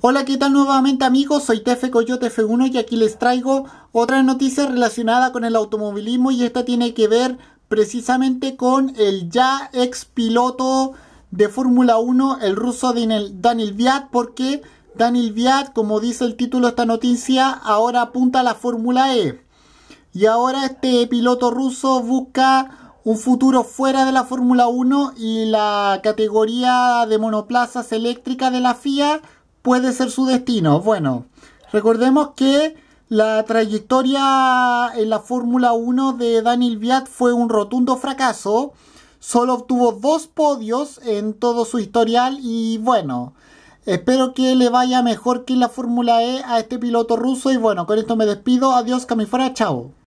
Hola, ¿qué tal nuevamente amigos? Soy Tefe Coyote F1 y aquí les traigo otra noticia relacionada con el automovilismo y esta tiene que ver precisamente con el ya ex piloto de Fórmula 1, el ruso Daniel Viat, porque Daniel Viat, como dice el título de esta noticia, ahora apunta a la Fórmula E. Y ahora este piloto ruso busca un futuro fuera de la Fórmula 1 y la categoría de monoplazas eléctricas de la FIA puede ser su destino. Bueno, recordemos que la trayectoria en la Fórmula 1 de Daniel Viat fue un rotundo fracaso. Solo obtuvo dos podios en todo su historial y bueno, espero que le vaya mejor que en la Fórmula E a este piloto ruso y bueno, con esto me despido. Adiós, Camifora, chao.